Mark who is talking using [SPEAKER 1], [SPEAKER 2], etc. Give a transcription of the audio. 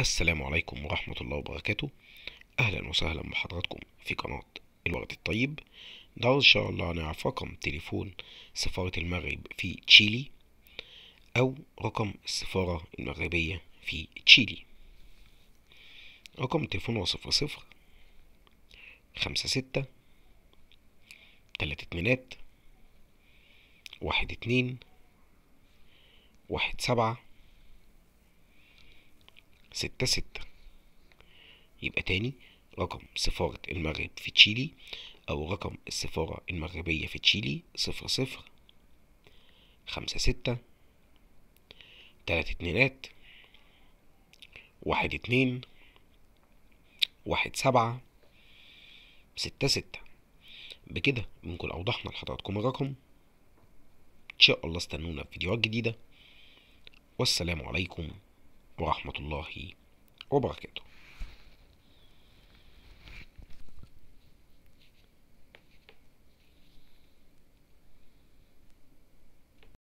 [SPEAKER 1] السلام عليكم ورحمة الله وبركاته أهلا وسهلا بحضراتكم في قناة الورد الطيب ده إن شاء الله هنعرف رقم تليفون سفارة المغرب في تشيلي أو رقم السفارة المغربية في تشيلي رقم التليفون هو صفر صفر خمسة ستة تلاتة اتنينات واحد اتنين واحد سبعة ستة ستة يبقى تاني رقم سفارة المغرب في تشيلي أو رقم السفارة المغربية في تشيلي صفر صفر خمسة ستة تلات اتنينات واحد اتنين واحد سبعة ستة ستة بكده بنكون أوضحنا لحضراتكم الرقم إن شاء الله استنونا في فيديوهات جديدة والسلام عليكم ورحمة الله وبركاته